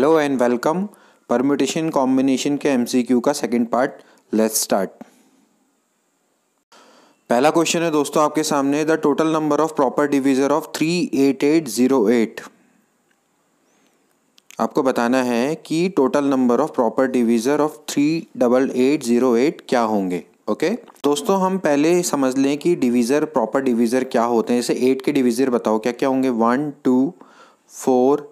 Hello and welcome permutation combination के MCQ का second part let's start पहला question है दोस्तों आपके सामने the total number of proper divisor of three eight eight zero eight आपको बताना है कि total number of proper divisor of three double eight zero eight क्या होंगे ओके okay? दोस्तों हम पहले समझ लें कि डिवीज़र प्रॉपर डिवीज़र क्या होते हैं जैसे एट के डिवीज़र बताओ क्या क्या होंगे वन टू फोर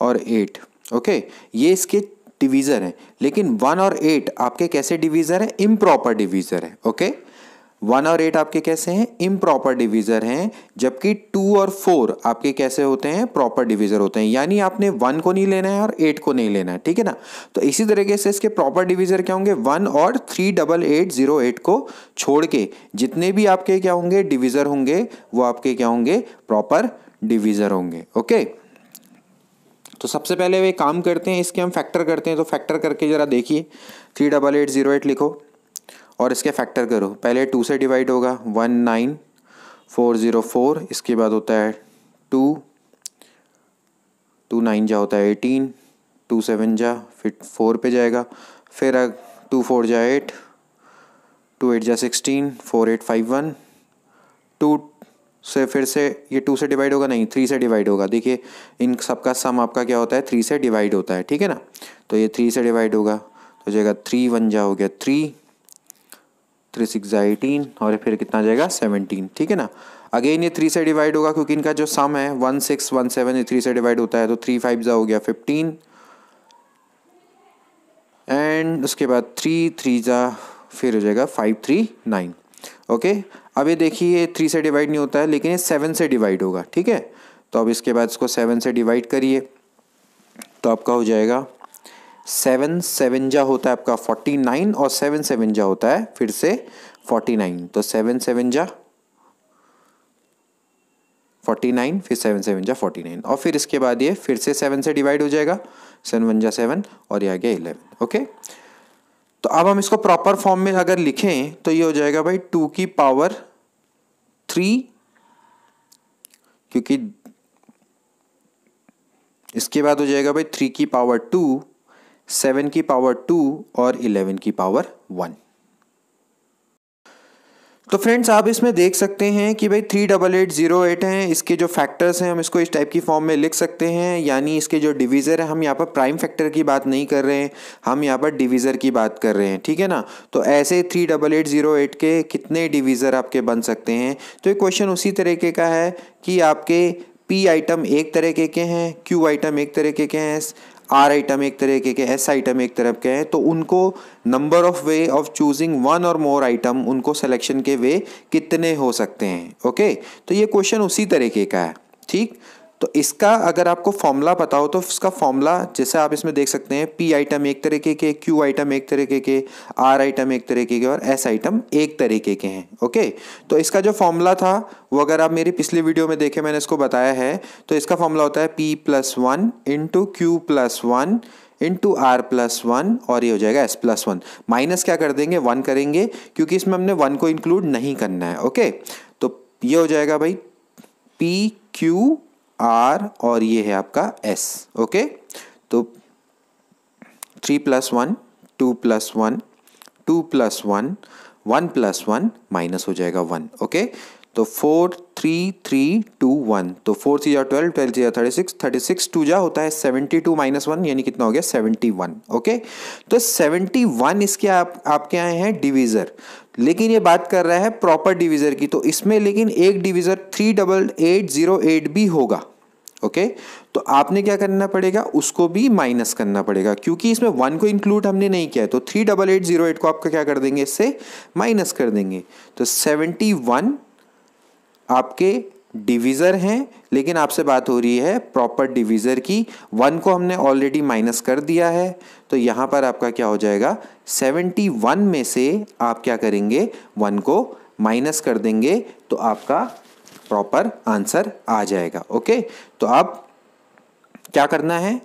और एट ओके ये इसके डिवीज़र हैं लेकिन वन और एट आपके कैसे डिवीज़र हैं इम प्रॉपर डिवीज़र है ओके वन और एट आपके कैसे हैं इम प्रॉपर डिवीज़र हैं जबकि टू और फोर आपके कैसे होते हैं प्रॉपर डिवीज़र होते हैं यानी आपने वन को नहीं लेना है और एट को नहीं लेना है ठीक है ना तो इसी तरीके से इसके प्रॉपर डिवीज़र क्या होंगे वन और three double eight zero eight को छोड़ के जितने भी आपके क्या होंगे डिवीज़र होंगे वो आपके क्या होंगे प्रॉपर डिवीज़र होंगे ओके तो सबसे पहले वे काम करते हैं इसके हम फैक्टर करते हैं तो फैक्टर करके ज़रा देखिए three double eight zero eight लिखो और इसके फैक्टर करो पहले टू से डिवाइड होगा one nine four zero four इसके बाद होता है टू टू नाइन जा होता है एटीन टू सेवन जा फिर फोर पे जाएगा फिर टू फोर जा एट टू एट जा sixteen four eight five one two से फिर से ये टू से डिवाइड होगा नहीं थ्री से डिवाइड होगा देखिए इन सबका सम आपका क्या होता है थ्री से डिवाइड होता है ठीक है ना तो ये थ्री से डिवाइड होगा तो जाएगा थ्री वन जा हो गया थ्री थ्री सिक्स जा एटीन और फिर कितना जाएगा सेवनटीन ठीक है ना अगेन ये थ्री से डिवाइड होगा क्योंकि इनका जो सम है वन सिक्स वन सेवन ये थ्री से डिवाइड होता है तो थ्री फाइव जा हो गया फिफ्टीन एंड उसके बाद थ्री थ्री जा फिर हो जाएगा फाइव थ्री नाइन ओके अब ये देखिए थ्री से डिवाइड नहीं होता है लेकिन ये सेवन से डिवाइड होगा ठीक है तो अब इसके बाद इसको सेवन से डिवाइड करिए तो आपका हो जाएगा सेवन सेवन जा होता है आपका फोर्टी नाइन और सेवन सेवन जा होता है फिर से फोर्टी नाइन तो सेवन सेवन जा फोर्टी नाइन फिर सेवन सेवन जा फोर्टी नाइन और फिर इसके बाद ये फिर से सेवन से डिवाइड हो जाएगा सेवन वन जा सेवन और ये आ गया इलेवन ओके तो अब हम इसको प्रॉपर फॉर्म में अगर लिखें तो ये हो जाएगा भाई टू की पावर थ्री क्योंकि इसके बाद हो जाएगा भाई थ्री की पावर टू सेवन की पावर टू और इलेवन की पावर वन तो फ्रेंड्स आप इसमें देख सकते हैं कि भाई three double eight zero eight हैं इसके जो फैक्टर्स हैं हम इसको इस टाइप की फॉर्म में लिख सकते हैं यानी इसके जो डिवीज़र है हम यहाँ पर प्राइम फैक्टर की बात नहीं कर रहे हैं हम यहाँ पर डिवीज़र की बात कर रहे हैं ठीक है ना तो ऐसे three double eight zero eight के कितने डिवीज़र आपके बन सकते हैं तो ये क्वेश्चन उसी तरीके का है कि आपके पी आइटम एक तरीके के हैं क्यू आइटम एक तरीके के हैं आर आइटम एक तरीके के एस आइटम एक तरफ के हैं तो उनको number of way of choosing one or more item उनको सिलेक्शन के वे कितने हो सकते हैं ओके तो ये क्वेश्चन उसी तरीके का है ठीक तो इसका अगर आपको फॉर्मूला पता हो तो इसका फॉर्मूला जैसे आप इसमें देख सकते हैं पी आइटम एक तरीके के क्यू आइटम एक तरीके के आर आइटम एक तरीके के और एस आइटम एक तरीके के हैं ओके तो इसका जो फॉर्मूला था वो अगर आप मेरी पिछली वीडियो में देखे मैंने इसको बताया है तो इसका फॉर्मूला होता है P plus one into Q plus one into R plus one और ये हो जाएगा एस प्लस वन माइनस क्या कर देंगे वन करेंगे क्योंकि इसमें हमने वन को इंक्लूड नहीं करना है ओके तो ये हो जाएगा भाई पी क्यू आर और ये है आपका एस ओके तो three plus one two plus one two plus one one plus one minus हो जाएगा वन ओके तो four three three two one तो फोर थ्री या ट्वेल्व ट्वेल्व थ्री या thirty six thirty six two जा होता है सेवेंटी टू माइनस वन यानी कितना हो गया सेवेंटी वन ओके तो सेवेंटी वन इसके आप आपके आए हैं डिवीज़र लेकिन ये बात कर रहा है प्रॉपर डिवीज़र की तो इसमें लेकिन एक divisor three double eight zero eight भी होगा ओके okay? तो आपने क्या करना पड़ेगा उसको भी माइनस करना पड़ेगा क्योंकि इसमें वन को इंक्लूड हमने नहीं किया है तो three double eight zero eight को आपका क्या कर देंगे इससे माइनस कर देंगे तो सेवेंटी वन आपके डिवीज़र हैं लेकिन आपसे बात हो रही है प्रॉपर डिवीज़र की वन को हमने ऑलरेडी माइनस कर दिया है तो यहाँ पर आपका क्या हो जाएगा सेवेंटी वन में से आप क्या करेंगे वन को माइनस कर देंगे तो आपका प्रॉपर आंसर आ जाएगा ओके तो अब क्या करना है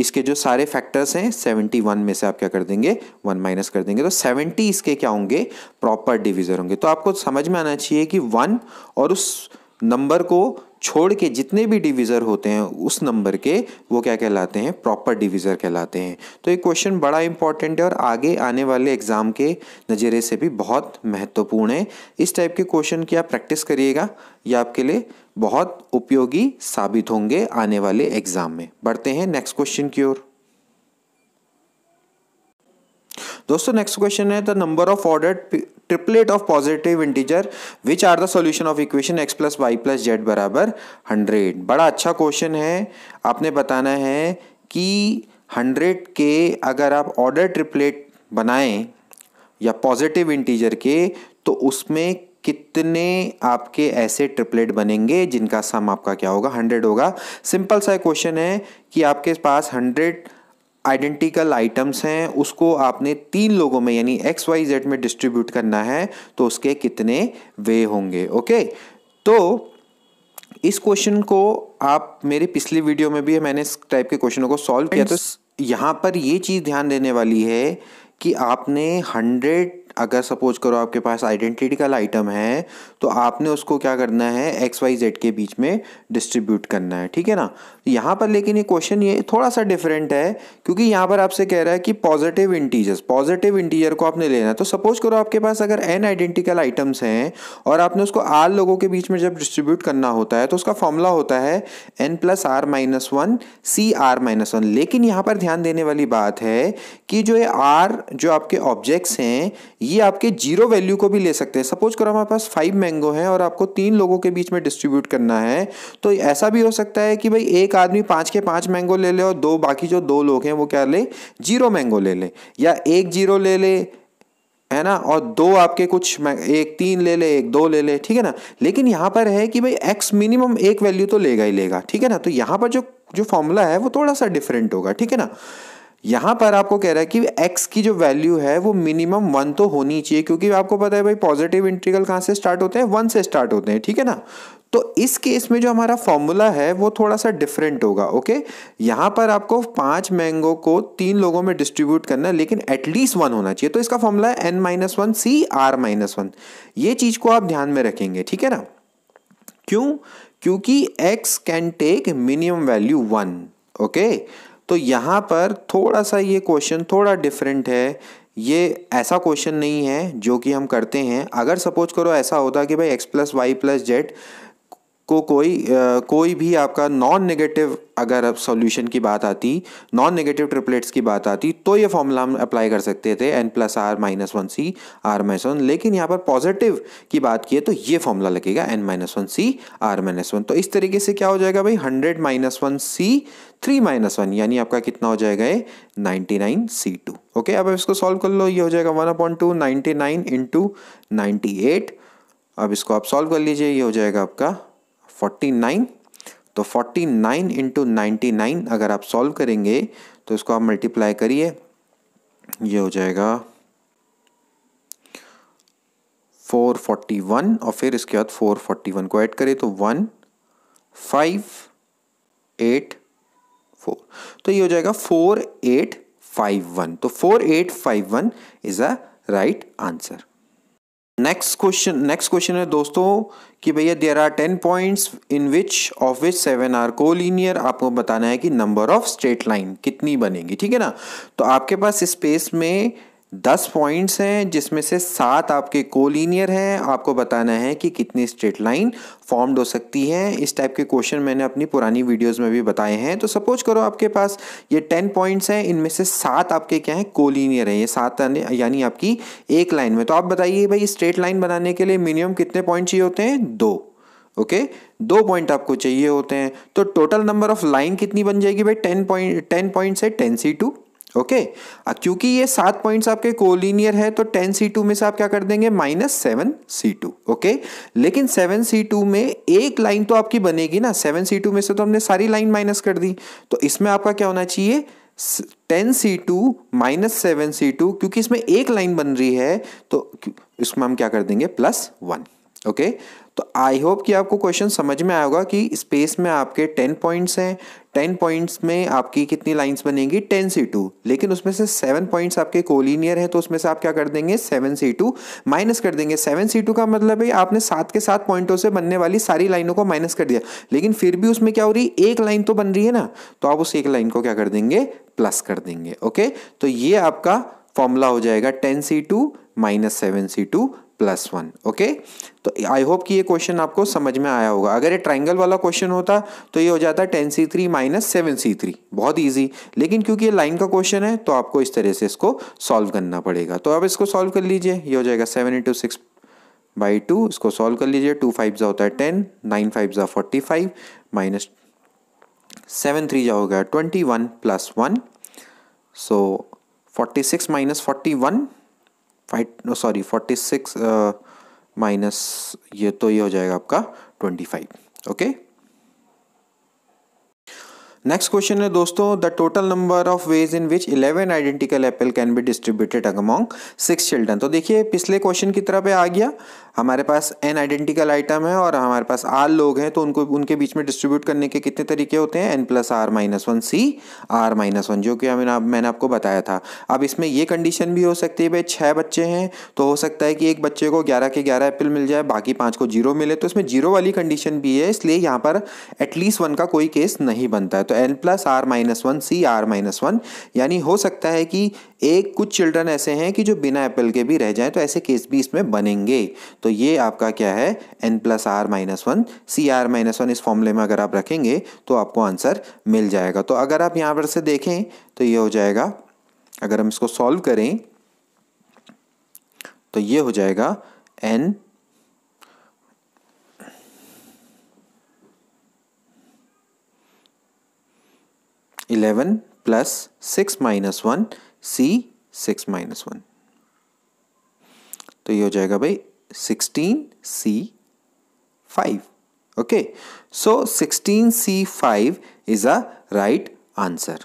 इसके जो सारे फैक्टर्स हैं सेवेंटी वन में से आप क्या कर देंगे वन माइनस कर देंगे तो सेवेंटी इसके क्या होंगे प्रॉपर डिविजर होंगे तो आपको समझ में आना चाहिए कि वन और उस नंबर को छोड़ के जितने भी डिवीज़र होते हैं उस नंबर के वो क्या कहलाते हैं प्रॉपर डिवीज़र कहलाते हैं तो ये क्वेश्चन बड़ा इंपॉर्टेंट है और आगे आने वाले एग्ज़ाम के नज़रिए से भी बहुत महत्वपूर्ण है इस टाइप के क्वेश्चन की आप प्रैक्टिस करिएगा ये आपके लिए बहुत उपयोगी साबित होंगे आने वाले एग्ज़ाम में बढ़ते हैं नेक्स्ट क्वेश्चन की ओर दोस्तों नेक्स्ट क्वेश्चन है the number of order triplet of positive integer which are the solution of equation X plus Y plus Z बराबर हंड्रेड बड़ा अच्छा क्वेश्चन है आपने बताना है कि हंड्रेड के अगर आप ऑर्डर ट्रिपलेट बनाएं या पॉजिटिव इंटीजर के तो उसमें कितने आपके ऐसे ट्रिपलेट बनेंगे जिनका सम आपका क्या होगा हंड्रेड होगा सिंपल सा क्वेश्चन है कि आपके पास हंड्रेड आइडेंटिकल आइटम्स हैं उसको आपने तीन लोगों में यानी एक्स वाई जेड में डिस्ट्रीब्यूट करना है तो उसके कितने वे होंगे ओके तो इस क्वेश्चन को आप मेरे पिछली वीडियो में भी मैंने इस टाइप के क्वेश्चनों को सॉल्व किया तो यहाँ पर ये चीज़ ध्यान देने वाली है कि आपने हंड्रेड अगर सपोज करो आपके पास आइडेंटिटिकल आइटम है तो आपने उसको क्या करना है एक्स वाई जेड के बीच में डिस्ट्रीब्यूट करना है ठीक है ना यहाँ पर लेकिन ये क्वेश्चन ये थोड़ा सा डिफरेंट है क्योंकि यहाँ पर आपसे कह रहा है कि पॉजिटिव इंटीजर्स पॉजिटिव इंटीजर को आपने लेना है तो सपोज करो आपके पास अगर एन आइडेंटिकल आइटम्स हैं और आपने उसको आर लोगों के बीच में जब डिस्ट्रीब्यूट करना होता है तो उसका फॉर्मूला होता है N plus are minus one C are minus one लेकिन यहाँ पर ध्यान देने वाली बात है कि जो ये आर जो आपके ऑब्जेक्ट्स हैं ये आपके जीरो वैल्यू को भी ले सकते हैं सपोज करो हमारे पास फाइव मैंगो हैं और आपको तीन लोगों के बीच में डिस्ट्रीब्यूट करना है तो ऐसा भी हो सकता है कि भाई एक आदमी पांच के पांच मैंगो ले ले और दो बाकी जो दो लोग हैं वो क्या ले जीरो मैंगो ले ले या एक जीरो ले ले है ना और दो आपके कुछ एक तीन ले ले एक दो ले ले ठीक है ना लेकिन यहाँ पर है कि भाई एक्स मिनिमम एक वैल्यू तो लेगा ही लेगा ठीक है ना तो यहाँ पर जो जो फॉर्मूला है वो थोड़ा सा डिफरेंट होगा ठीक है ना यहाँ पर आपको कह रहा है कि x की जो वैल्यू है वो मिनिमम वन तो होनी चाहिए क्योंकि आपको पता है भाई पॉजिटिव इंटीग्रल कहाँ से स्टार्ट होते हैं वन से स्टार्ट होते हैं ठीक है ना तो इस केस में जो हमारा फॉर्मूला है वो थोड़ा सा डिफरेंट होगा ओके यहाँ पर आपको पांच मैंगो को तीन लोगों में डिस्ट्रीब्यूट करना है लेकिन एटलीस्ट वन होना चाहिए तो इसका फॉर्मूला है N minus one C are minus one ये चीज़ को आप ध्यान में रखेंगे ठीक है ना क्यों क्योंकि X can take minimum value one okay तो यहाँ पर थोड़ा सा ये क्वेश्चन थोड़ा डिफरेंट है ये ऐसा क्वेश्चन नहीं है जो कि हम करते हैं अगर सपोज करो ऐसा होता कि भाई X plus Y plus Z को कोई आ, कोई भी आपका नॉन नेगेटिव अगर अब सॉल्यूशन की बात आती नॉन नेगेटिव ट्रिपलेट्स की बात आती तो ये फॉर्मूला हम अप्लाई कर सकते थे N plus are minus one C are minus one लेकिन यहाँ पर पॉजिटिव की बात की है तो ये फॉर्मूला लगेगा N minus one C are minus one तो इस तरीके से क्या हो जाएगा भाई hundred minus one C three minus one यानी आपका कितना हो जाएगा ये ninety nine C two okay अब इसको सॉल्व कर लो ये हो जाएगा one upon two ninety nine into ninety eight अब इसको आप सॉल्व कर लीजिए ये हो जाएगा आपका फोर्टी नाइन तो forty nine into ninety nine अगर आप सॉल्व करेंगे तो इसको आप मल्टीप्लाई करिए ये हो जाएगा फोर फोर्टी वन और फिर इसके बाद फोर फोर्टी वन को ऐड करें तो वन फाइव एट फोर तो ये हो जाएगा फोर एट फाइव वन तो four eight five one is a right answer next question next question है दोस्तों कि भैया there are ten points in which of which seven are collinear आपको बताना है कि नंबर ऑफ स्ट्रेट लाइन कितनी बनेगी ठीक है ना तो आपके पास स्पेस में दस पॉइंट्स हैं जिसमें से सात आपके कोलिनियर हैं आपको बताना है कि कितनी स्ट्रेट लाइन फॉर्म्ड हो सकती है इस टाइप के क्वेश्चन मैंने अपनी पुरानी वीडियोस में भी बताए हैं तो सपोज करो आपके पास ये टेन पॉइंट्स हैं इनमें से सात आपके क्या हैं कोलिनियर हैं ये सात यानी आपकी एक लाइन में तो आप बताइए भाई स्ट्रेट लाइन बनाने के लिए मिनिमम कितने पॉइंट चाहिए होते हैं दो ओके okay? दो पॉइंट आपको चाहिए होते हैं तो टोटल नंबर ऑफ लाइन कितनी बन जाएगी भाई टेन पॉइंट टेन पॉइंट्स है ten C two okay okay. क्योंकि ये सात पॉइंट्स आपके कोलिनियर है तो टेन सी टू में से आप क्या कर देंगे minus seven C two okay लेकिन सेवन सी टू में एक लाइन तो आपकी बनेगी ना सेवन सी टू में से तो हमने सारी लाइन माइनस कर दी तो इसमें आपका क्या होना चाहिए ten C two minus seven C two क्योंकि इसमें एक लाइन बन रही है तो इसमें हम क्या कर देंगे प्लस वन ओके तो आई होप कि आपको क्वेश्चन समझ में आएगा कि स्पेस में आपके टेन पॉइंट्स हैं टेन पॉइंट्स में आपकी कितनी लाइंस बनेगी टेन सी टू लेकिन उसमें से सेवन पॉइंट्स आपके कोलिनियर है तो उसमें से आप क्या कर देंगे सेवन सी टू माइनस कर देंगे सेवन सी टू का मतलब है आपने सात के सात पॉइंटों से बनने वाली सारी लाइनों को माइनस कर दिया लेकिन फिर भी उसमें क्या हो रही है एक लाइन तो बन रही है ना तो आप उस एक लाइन को क्या कर देंगे प्लस कर देंगे ओके तो ये आपका फॉर्मूला हो जाएगा ten C two minus seven C two plus one okay तो आई होप कि ये क्वेश्चन आपको समझ में आया होगा अगर ये ट्राइंगल वाला क्वेश्चन होता तो ये हो जाता ten C three minus seven C three बहुत ईजी लेकिन क्योंकि ये लाइन का क्वेश्चन है तो आपको इस तरह से इसको सॉल्व करना पड़ेगा तो अब इसको सॉल्व कर लीजिए ये हो जाएगा seven into six by two इसको सॉल्व कर लीजिए टू फाइव जो होता है टेन नाइन फाइव जो forty five minus seven three जो हो गया twenty one plus one so forty six minus forty one five sorry forty six minus ये तो ये हो जाएगा आपका twenty five okay next question है दोस्तों the total number of ways in which eleven identical apple can be distributed among six children तो देखिए पिछले क्वेश्चन की तरफ आ गया हमारे पास एन आइडेंटिकल आइटम है और हमारे पास आर लोग हैं तो उनको उनके बीच में डिस्ट्रीब्यूट करने के कितने तरीके होते हैं n plus are minus one C are minus one जो कि हमें आप मैंने आपको बताया था अब इसमें ये कंडीशन भी हो सकती है भाई छः बच्चे हैं तो हो सकता है कि एक बच्चे को ग्यारह के ग्यारह एप्पल मिल जाए बाकी पाँच को जीरो मिले तो इसमें जीरो वाली कंडीशन भी है इसलिए यहाँ पर एटलीस्ट वन का कोई केस नहीं बनता है तो n plus are minus one C are minus one यानी हो सकता है कि एक कुछ चिल्ड्रन ऐसे हैं कि जो बिना एप्पल के भी रह जाएँ तो ऐसे केस भी इसमें बनेंगे तो तो ये आपका क्या है N plus are minus one C are minus one इस फॉर्मूले में अगर आप रखेंगे तो आपको आंसर मिल जाएगा तो अगर आप यहाँ पर से देखें तो ये हो जाएगा अगर हम इसको सॉल्व करें तो ये हो जाएगा n eleven plus six minus one C six minus one तो ये हो जाएगा भाई 16C5. Okay, so 16C5 is a right answer.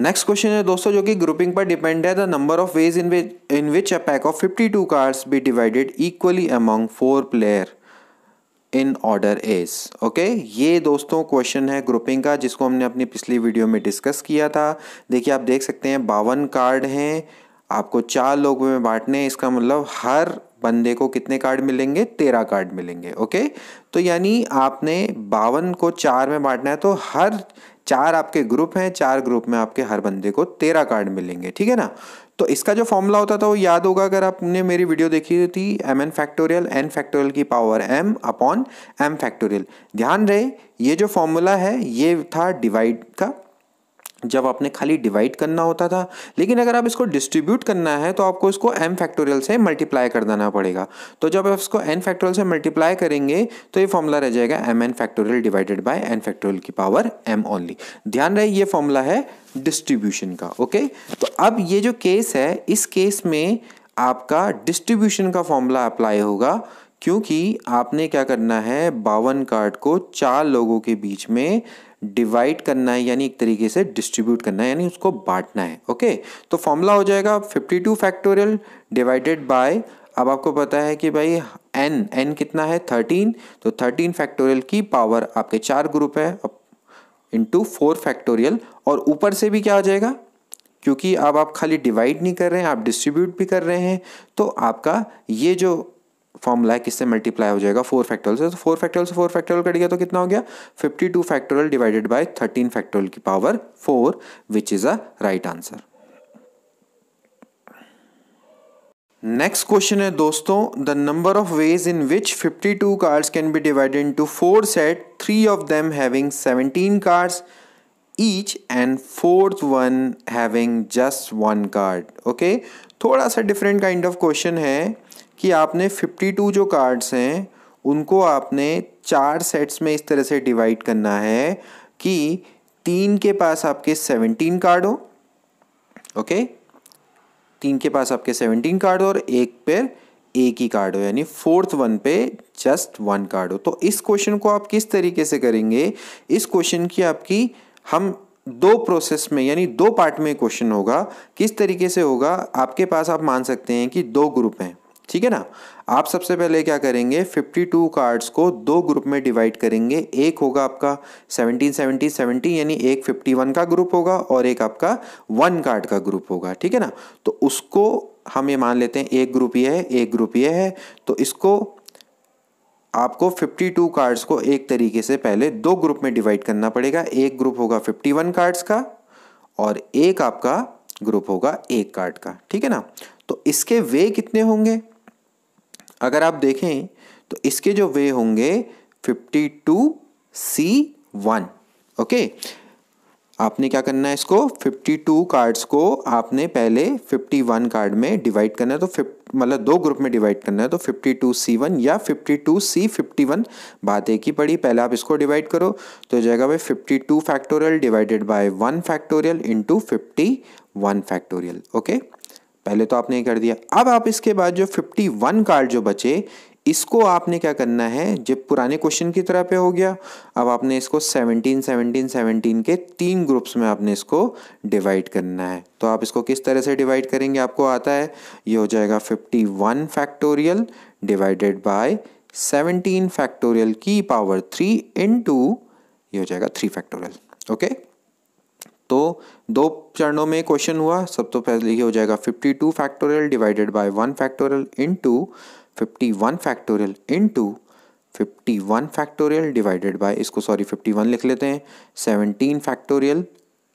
Next question है दोस्तों जो कि ग्रुपिंग पर डिपेंड है the number of ways in which in which a pack of 52 cards be divided equally among four player in order as okay ये दोस्तों question है grouping का जिसको हमने अपनी पिछली वीडियो में डिस्कस किया था देखिए आप देख सकते हैं बावन कार्ड हैं आपको चार लोगों में बांटने हैं इसका मतलब हर बंदे को कितने कार्ड मिलेंगे तेरह कार्ड मिलेंगे ओके तो यानी आपने बावन को चार में बांटना है तो हर चार आपके ग्रुप हैं चार ग्रुप में आपके हर बंदे को तेरह कार्ड मिलेंगे ठीक है ना तो इसका जो फॉर्मूला होता था वो याद होगा अगर आपने मेरी वीडियो देखी थी m n factorial n factorial की power m upon m factorial ध्यान रहे ये जो फॉर्मूला है ये था डिवाइड का जब आपने खाली डिवाइड करना होता था लेकिन अगर आप इसको डिस्ट्रीब्यूट करना है तो आपको इसको एम फैक्टोरियल से मल्टीप्लाई कर देना पड़ेगा तो जब आप इसको एन फैक्टोरियल से मल्टीप्लाई करेंगे तो ये फॉर्मूला रह जाएगा m n factorial divided by n factorial की पावर एम ओनली ध्यान रहे ये फॉर्मूला है डिस्ट्रीब्यूशन का ओके तो अब ये जो केस है इस केस में आपका डिस्ट्रीब्यूशन का फॉर्मूला अप्लाई होगा क्योंकि आपने क्या करना है बावन कार्ड को चार लोगों के बीच में डिवाइड करना है यानी एक तरीके से डिस्ट्रीब्यूट करना है यानी उसको बांटना है ओके तो फॉर्मूला हो जाएगा fifty two factorial divided by अब आपको पता है कि भाई एन एन कितना है थर्टीन तो थर्टीन फैक्टोरियल की पावर आपके चार ग्रुप है इंटू फोर फैक्टोरियल और ऊपर से भी क्या हो जाएगा क्योंकि अब आप खाली डिवाइड नहीं कर रहे हैं आप डिस्ट्रीब्यूट भी कर रहे हैं तो आपका ये जो फॉर्मूला है किससे मल्टीप्लाई हो जाएगा फोर फैक्टोरियल से तो फोर फैक्टोरियल से फोर फैक्टोरियल कट गया तो कितना हो गया fifty two factorial divided by thirteen factorial की power four which is a right answer next question है दोस्तों the number of ways in which 52 cards can be divided into four set three of them having 17 cards each and fourth one having just one card okay थोड़ा सा different kind of question है कि आपने 52 जो cards हैं उनको आपने चार सेट्स में इस तरह से डिवाइड करना है कि तीन के पास आपके 17 कार्ड हो ओके तीन के पास आपके 17 कार्ड हो और एक पर एक ही कार्ड हो यानी फोर्थ वन पे जस्ट वन कार्ड हो तो इस क्वेश्चन को आप किस तरीके से करेंगे इस क्वेश्चन की आपकी हम दो प्रोसेस में यानी दो पार्ट में क्वेश्चन होगा किस तरीके से होगा आपके पास आप मान सकते हैं कि दो ग्रुप हैं ठीक है ना आप सबसे पहले क्या करेंगे 52 कार्ड्स को दो ग्रुप में डिवाइड करेंगे एक होगा आपका 17 70 70 यानी एक 51 का ग्रुप होगा और एक आपका वन कार्ड का ग्रुप होगा ठीक है ना तो उसको हम ये मान लेते हैं एक ग्रुप ये है एक ग्रुप ये है तो इसको आपको 52 कार्ड्स को एक तरीके से पहले दो ग्रुप में डिवाइड करना पड़ेगा एक ग्रुप होगा 51 कार्ड्स का और एक आपका ग्रुप होगा एक कार्ड का ठीक है ना तो इसके वे कितने होंगे अगर आप देखें तो इसके जो वे होंगे 52 सी वन ओके आपने क्या करना है इसको 52 कार्ड्स को आपने पहले 51 कार्ड में डिवाइड करना है तो फिफ्ट मतलब दो ग्रुप में डिवाइड करना है तो 52 सी वन या 52 सी वन बात एक ही पड़ी पहले आप इसको डिवाइड करो तो जाएगा भाई 52 factorial divided by 1 factorial into 51 factorial okay पहले तो आपने ये कर दिया अब आप इसके बाद जो 51 कार्ड जो बचे इसको आपने क्या करना है जब पुराने क्वेश्चन की तरह पे हो गया अब आपने इसको 17 17 17 के तीन ग्रुप्स में आपने इसको डिवाइड करना है तो आप इसको किस तरह से डिवाइड करेंगे आपको आता है ये हो जाएगा 51 फैक्टोरियल डिवाइडेड बाय 17 फैक्टोरियल की पावर थ्री इन ये हो जाएगा थ्री फैक्टोरियल ओके तो दो चरणों में क्वेश्चन हुआ सब तो पहले ये हो जाएगा 52 factorial divided by one factorial into 51 factorial into 51 factorial divided by इसको सॉरी 51 लिख लेते हैं 17 फैक्टोरियल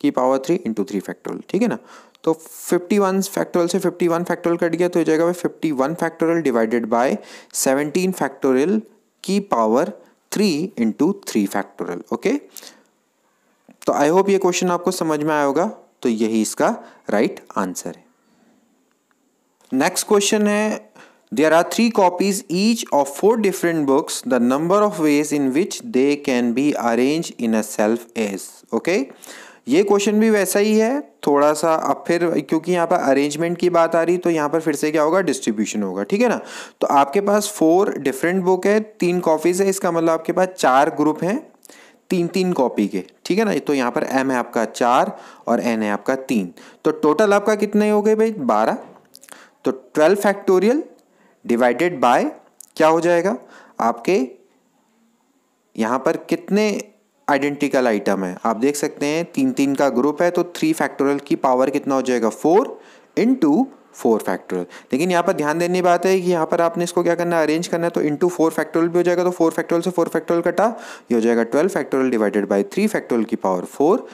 की power three into three factorial ठीक है ना तो 51 फैक्टोरियल से 51 फैक्टोरियल कट गया तो हो जाएगा भाई one factorial divided by seventeen factorial की power three into three factorial okay तो आई होप ये क्वेश्चन आपको समझ में आया होगा तो यही इसका राइट right आंसर है नेक्स्ट क्वेश्चन है there are three copies each of four different books the number of ways in which they can be arrange in a shelf as okay ये क्वेश्चन भी वैसा ही है थोड़ा सा अब फिर क्योंकि यहाँ पर अरेंजमेंट की बात आ रही तो यहाँ पर फिर से क्या होगा डिस्ट्रीब्यूशन होगा ठीक है ना तो आपके पास फोर डिफरेंट बुक है तीन कॉपीज़ है इसका मतलब आपके पास चार ग्रुप हैं तीन तीन कॉपी के ठीक है ना तो यहाँ पर एम है आपका चार और एन है आपका तीन तो टोटल आपका कितने हो गए भाई बारह तो ट्वेल्व फैक्टोरियल डिवाइडेड बाय क्या हो जाएगा आपके यहाँ पर कितने आइडेंटिकल आइटम है आप देख सकते हैं तीन तीन का ग्रुप है तो थ्री फैक्टोरियल की पावर कितना हो जाएगा four into four factorial लेकिन यहाँ पर ध्यान देने की बात है कि यहाँ पर आपने इसको क्या करना है अरेंज करना है तो इंटू फोर फैक्टोरियल भी हो जाएगा तो फोर फैक्टोरियल से फोर फैक्टोरियल कटा ये हो जाएगा twelve factorial divided by three factorial की power four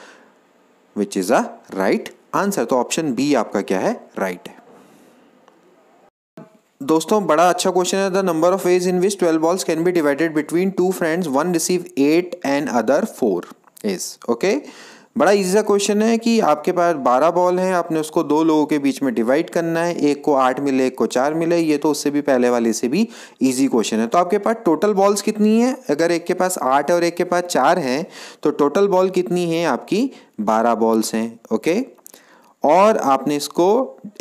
which is a right answer तो ऑप्शन बी आपका क्या है राइट right दोस्तों बड़ा अच्छा क्वेश्चन है the number of ways in which twelve balls can be divided between two friends one receive eight and other four is okay बड़ा easy सा क्वेश्चन है कि आपके पास बारह बॉल हैं आपने उसको दो लोगों के बीच में डिवाइड करना है एक को आठ मिले एक को चार मिले ये तो उससे भी पहले वाले से भी ईजी क्वेश्चन है तो आपके पास टोटल बॉल्स कितनी है अगर एक के पास आठ और एक के पास चार हैं तो टोटल बॉल कितनी है आपकी बारह बॉल्स हैं ओके और आपने इसको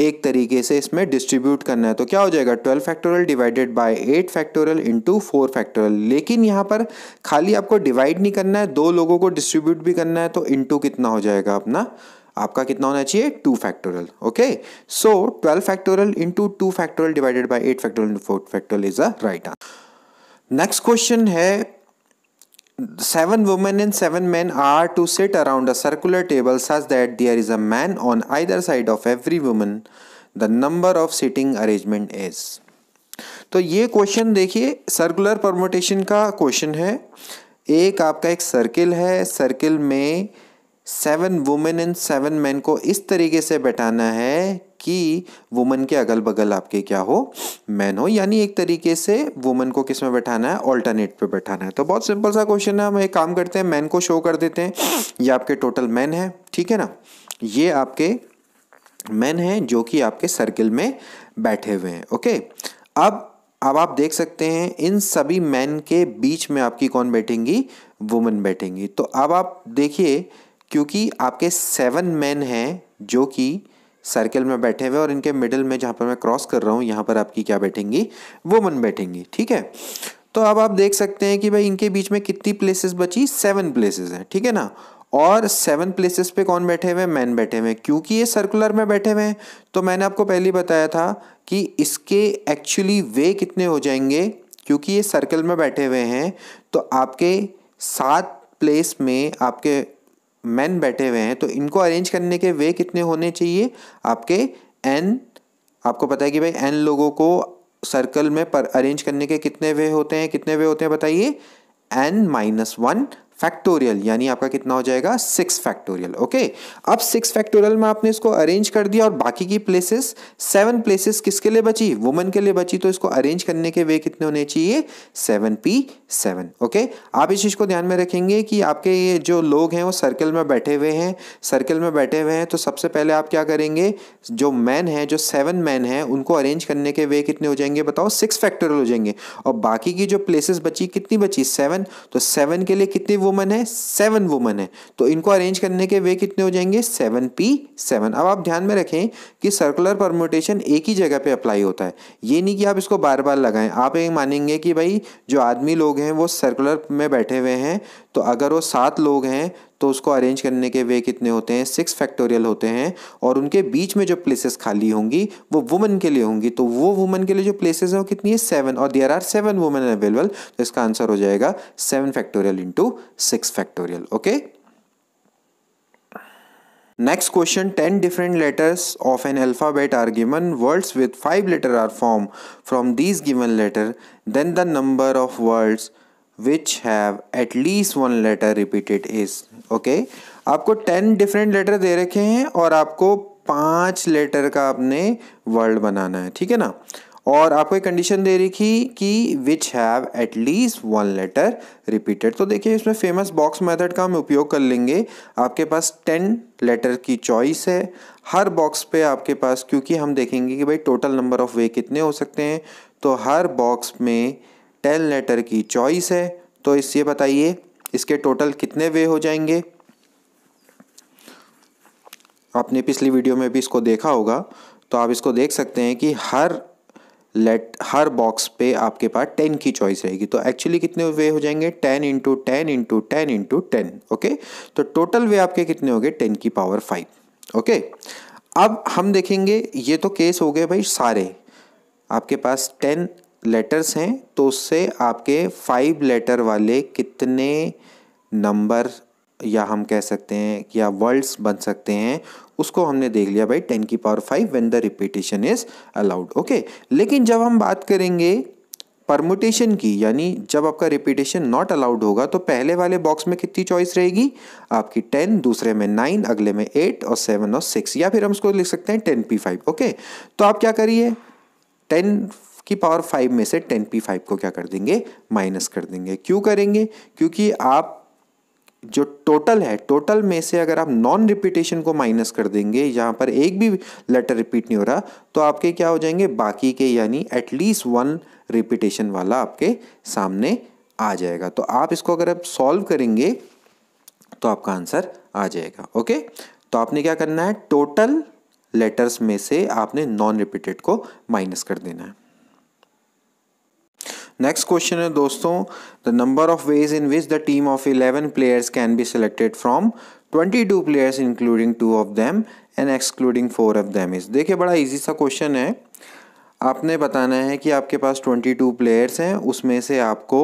एक तरीके से इसमें डिस्ट्रीब्यूट करना है तो क्या हो जाएगा twelve factorial divided by eight factorial into four factorial लेकिन यहाँ पर खाली आपको डिवाइड नहीं करना है दो लोगों को डिस्ट्रीब्यूट भी करना है तो इंटू कितना हो जाएगा अपना आपका कितना होना चाहिए two factorial okay so twelve factorial into two factorial divided by eight factorial into four factorial is a right answer next question है Seven women and seven men are to sit around a circular table such that there is a man on either side of every woman. The number of sitting arrangement is. तो ये question देखिए circular permutation का question है एक आपका एक circle है circle में seven women and seven man को इस तरीके से बैठाना है कि वुमन के अगल बगल आपके क्या हो मैन हो यानी एक तरीके से वुमन को किस में बैठाना है ऑल्टरनेट पे बैठाना है तो बहुत सिंपल सा क्वेश्चन है हम एक काम करते हैं मैन को शो कर देते हैं ये आपके टोटल मैन है ठीक है ना ये आपके मैन हैं जो कि आपके सर्किल में बैठे हुए हैं ओके अब अब आप देख सकते हैं इन सभी मैन के बीच में आपकी कौन बैठेंगी वुमेन बैठेंगी तो अब आप देखिए क्योंकि आपके सेवन मैन हैं जो कि सर्कल में बैठे हुए और इनके मिडिल में जहाँ पर मैं क्रॉस कर रहा हूँ यहाँ पर आपकी क्या बैठेंगी वुमन बैठेंगी ठीक है तो अब आप देख सकते हैं कि भाई इनके बीच में कितनी प्लेसेस बची सेवन प्लेसेस हैं ठीक है ना और सेवन प्लेसेस पे कौन बैठे हुए हैं मैन बैठे हुए हैं क्योंकि ये सर्कुलर में बैठे हुए हैं तो मैंने आपको पहले बताया था कि इसके एक्चुअली वे कितने हो जाएंगे क्योंकि ये सर्कल में बैठे हुए हैं तो आपके सात प्लेस में आपके मैन बैठे हुए हैं तो इनको अरेंज करने के वे कितने होने चाहिए आपके एन आपको पता है कि भाई एन लोगों को सर्कल में पर अरेंज करने के कितने वे होते हैं कितने वे होते हैं बताइए एन माइनस वन फैक्टोरियल यानी आपका कितना हो जाएगा सिक्स फैक्टोरियल ओके अब सिक्स फैक्टोरियल में आपने इसको अरेंज कर दिया और बाकी की प्लेसेस सेवन प्लेसेस किसके लिए बची वुमन के लिए बची तो इसको अरेंज करने के वे कितने होने चाहिए सेवन पी सेवन ओके आप इस चीज़ को ध्यान में रखेंगे कि आपके ये जो लोग हैं वो सर्कल में बैठे हुए हैं सर्कल में बैठे हुए हैं तो सबसे पहले आप क्या करेंगे जो मैन है जो सेवन मैन है उनको अरेंज करने के वे कितने हो जाएंगे बताओ सिक्स फैक्टोरियल हो जाएंगे और बाकी की जो प्लेसेस बची कितनी बची सेवन तो सेवन के लिए कितनी वो वुमेन है सेवन वुमेन है तो इनको अरेंज करने के वे कितने हो जाएंगे सेवन पी सेवन अब आप ध्यान में रखें कि सर्कुलर परमोटेशन एक ही जगह पे अप्लाई होता है ये नहीं कि आप इसको बार बार लगाएं आप ये मानेंगे कि भाई जो आदमी लोग हैं वो सर्कुलर में बैठे हुए हैं तो अगर वो सात लोग हैं तो उसको अरेंज करने के वे कितने होते हैं सिक्स फैक्टोरियल होते हैं और उनके बीच में जो प्लेसेस खाली होंगी वो वुमेन के लिए होंगी तो वो वुमेन के लिए जो प्लेसेस हैं वो कितनी है सेवन और there are seven women available तो इसका आंसर हो जाएगा seven factorial into six factorial okay next question ten different letters of an alphabet are given words with five letter are form from these given letter then the number of words which have at least one letter repeated is okay आपको ten different letter दे रखे हैं और आपको पाँच letter का आपने word बनाना है ठीक है ना और आपको एक कंडीशन दे रखी कि which have at least one letter repeated तो देखिए इसमें फेमस बॉक्स मेथड का हम उपयोग कर लेंगे आपके पास टेन लेटर की चॉइस है हर बॉक्स पे आपके पास क्योंकि हम देखेंगे कि भाई टोटल नंबर ऑफ वे कितने हो सकते हैं तो हर बॉक्स में टेन लेटर की चॉइस है तो इससे बताइए इसके टोटल कितने वे हो जाएंगे आपने पिछली वीडियो में भी इसको देखा होगा तो आप इसको देख सकते हैं कि हर लेट हर बॉक्स पे आपके पास टेन की चॉइस रहेगी तो एक्चुअली कितने वे हो जाएंगे ten into ten into ten into ten okay तो टोटल वे आपके कितने हो गए टेन की पावर फाइव ओके अब हम देखेंगे ये तो केस हो गए भाई सारे आपके पास टेन लेटर्स हैं तो उससे आपके फाइव लेटर वाले कितने नंबर या हम कह सकते हैं या वर्ड्स बन सकते हैं उसको हमने देख लिया भाई टेन की power five when the repetition is allowed okay लेकिन जब हम बात करेंगे परमुटेशन की यानी जब आपका रिपीटेशन नॉट अलाउड होगा तो पहले वाले बॉक्स में कितनी चॉइस रहेगी आपकी टेन दूसरे में नाइन अगले में एट और सेवन और सिक्स या फिर हम उसको लिख सकते हैं टेन पी फाइव ओके तो आप क्या करिए टेन की पावर फाइव में से टेन पी फाइव को क्या कर देंगे माइनस कर देंगे क्यों करेंगे क्योंकि आप जो टोटल है टोटल में से अगर आप नॉन रिपीटेशन को माइनस कर देंगे यहाँ पर एक भी लेटर रिपीट नहीं हो रहा तो आपके क्या हो जाएंगे बाकी के यानी एटलीस्ट वन रिपीटेशन वाला आपके सामने आ जाएगा तो आप इसको अगर आप सॉल्व करेंगे तो आपका आंसर आ जाएगा ओके तो आपने क्या करना है टोटल लेटर्स में से आपने नॉन रिपीटेड को माइनस कर देना है नेक्स्ट क्वेश्चन है दोस्तों the number of ways in which the team of eleven players can be selected from twenty two players including two of them and excluding four of them is देखिए बड़ा easy सा question है आपने बताना है कि आपके पास ट्वेंटी टू प्लेयर्स हैं उसमें से आपको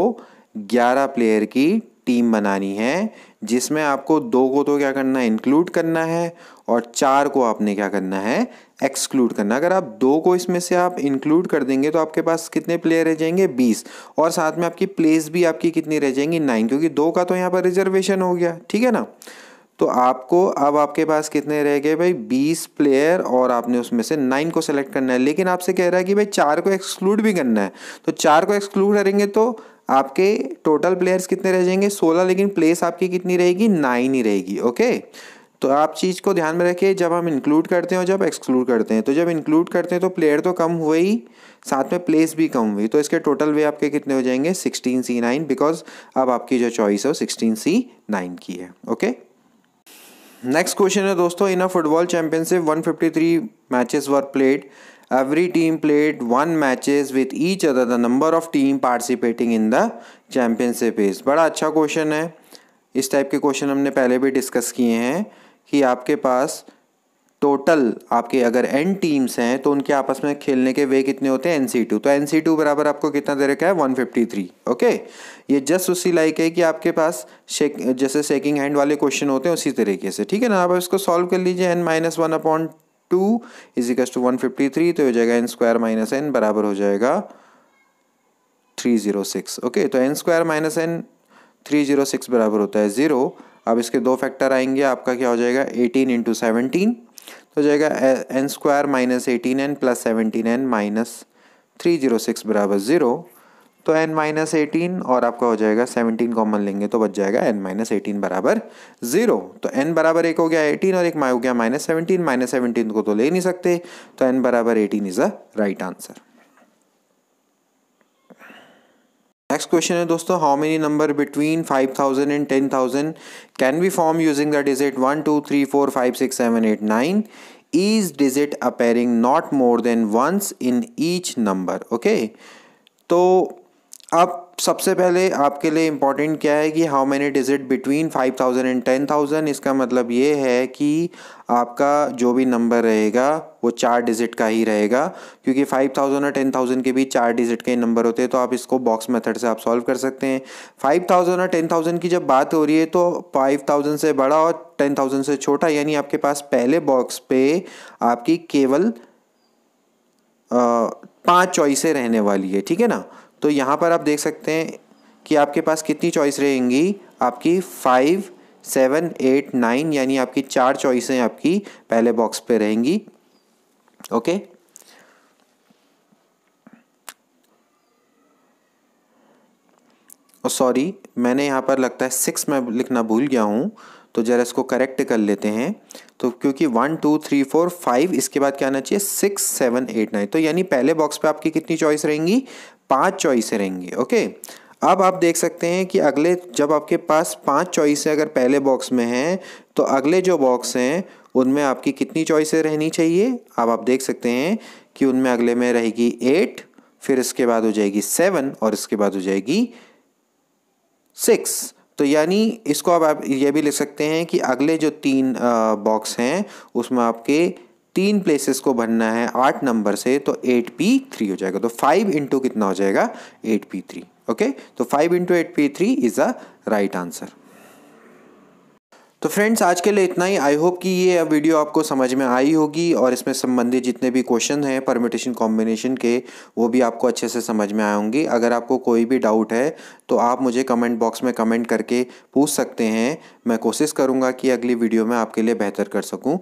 ग्यारह प्लेयर की टीम बनानी है जिसमें आपको दो को तो क्या करना है इंक्लूड करना है और चार को आपने क्या करना है एक्सक्लूड करना अगर आप दो को इसमें से आप इंक्लूड कर देंगे तो आपके पास कितने प्लेयर रह जाएंगे बीस और साथ में आपकी प्लेस भी आपकी कितनी रह जाएंगी नाइन क्योंकि दो का तो यहाँ पर रिजर्वेशन हो गया ठीक है ना तो आपको अब आपके पास कितने रह गए भाई बीस प्लेयर और आपने उसमें से नाइन को सेलेक्ट करना है लेकिन आपसे कह रहा है कि भाई चार को एक्सक्लूड भी करना है तो चार को एक्सक्लूड करेंगे तो आपके टोटल प्लेयर्स कितने रह जाएंगे सोलह लेकिन प्लेस आपकी कितनी रहेगी नाइन ही रहेगी ओके तो आप चीज़ को ध्यान में रखिए जब हम इंक्लूड करते हैं और जब एक्सक्लूड करते हैं तो जब इंक्लूड करते हैं तो प्लेयर तो कम हुए ही साथ में प्लेस भी कम हुई तो इसके टोटल वे आपके कितने हो जाएंगे सिक्सटीन सी नाइन बिकॉज अब आपकी जो चॉइस है वो सिक्सटीन सी नाइन की है ओके नेक्स्ट क्वेश्चन है दोस्तों in a football championship one fifty three matches were played Every team played one matches with each other. The number of team participating in the championship is. बड़ा अच्छा question है इस type के question हमने पहले भी डिस्कस किए हैं कि आपके पास टोटल आपके अगर एन टीम्स हैं तो उनके आपस में खेलने के वे कितने होते हैं एन सी टू तो एन सी टू बराबर आपको कितना दे रखा है वन फिफ्टी थ्री ओके ये जस्ट उसी लाइक है कि आपके पास शेक जैसे शेकिंग हैंड वाले क्वेश्चन होते हैं उसी तरीके से ठीक है ना आप इसको सॉल्व कर लीजिए n minus one upon two equals to one fifty three तो हो जाएगा एन स्क्वायर माइनस एन बराबर हो जाएगा थ्री जीरो सिक्स ओके तो n square minus n three zero six बराबर होता है ज़ीरो अब इसके दो फैक्टर आएंगे आपका क्या हो जाएगा एटीन इंटू सेवनटीन तो हो जाएगा n square minus eighteen n plus seventeen n minus three zero six बराबर ज़ीरो तो एन माइनस एटीन और आपका हो जाएगा सेवनटीन कॉमन लेंगे तो बच जाएगा एन माइनस एटीन बराबर जीरो तो एन बराबर एक हो गया एटीन और एक हो गया माइनस सेवनटीन माइनस सेवनटीन को तो ले नहीं सकते तो एन बराबर eighteen is a right answer next question है दोस्तों how many number between 5000 and 10000 can be form using the digit one two three four five six seven eight nine each digit appearing not more than once in each number okay तो अब सबसे पहले आपके लिए important क्या है कि how many digit between five thousand and ten thousand इसका मतलब ये है कि आपका जो भी नंबर रहेगा वो चार डिजिट का ही रहेगा क्योंकि फाइव थाउजेंड और टेन थाउजेंड के बीच चार डिजिट के नंबर होते हैं तो आप इसको बॉक्स मेथड से आप सॉल्व कर सकते हैं फाइव थाउजेंड और टेन थाउजेंड की जब बात हो रही है तो फाइव थाउजेंड से बड़ा और टेन थाउजेंड से छोटा यानी आपके पास पहले बॉक्स पे आपकी केवल पाँच चॉइसें रहने वाली है ठीक है ना तो यहाँ पर आप देख सकते हैं कि आपके पास कितनी चॉइस रहेंगी आपकी फाइव सेवन एट नाइन यानी आपकी चार चॉइसें आपकी पहले बॉक्स पे रहेंगी ओके सॉरी oh, मैंने यहाँ पर लगता है सिक्स में लिखना भूल गया हूँ तो जरा इसको करेक्ट कर लेते हैं तो क्योंकि one two three four five इसके बाद क्या आना चाहिए सिक्स सेवन एट नाइन तो यानी पहले बॉक्स पे आपकी कितनी चॉइस रहेंगी पांच चॉइसें रहेंगी ओके अब आप देख सकते हैं कि अगले जब आपके पास पांच चॉइसें अगर पहले बॉक्स में हैं तो अगले जो बॉक्स हैं उनमें आपकी कितनी चॉइसें रहनी चाहिए अब आप देख सकते हैं कि उनमें अगले में रहेगी एट फिर इसके बाद हो जाएगी सेवन और इसके बाद हो जाएगी सिक्स तो यानी इसको आप ये भी लिख सकते हैं कि अगले जो तीन बॉक्स हैं उसमें आपके तीन प्लेसेस को भरना है आठ नंबर से तो एट पी थ्री हो जाएगा तो फाइव इंटू कितना हो जाएगा एट पी थ्री ओके तो five into eight P three is a right answer तो फ्रेंड्स आज के लिए इतना ही आई होप कि ये वीडियो आपको समझ में आई होगी और इसमें संबंधित जितने भी क्वेश्चन हैं परमिटेशन कॉम्बिनेशन के वो भी आपको अच्छे से समझ में आए होंगे अगर आपको कोई भी डाउट है तो आप मुझे कमेंट बॉक्स में कमेंट करके पूछ सकते हैं मैं कोशिश करूँगा कि अगली वीडियो में आपके लिए बेहतर कर सकूँ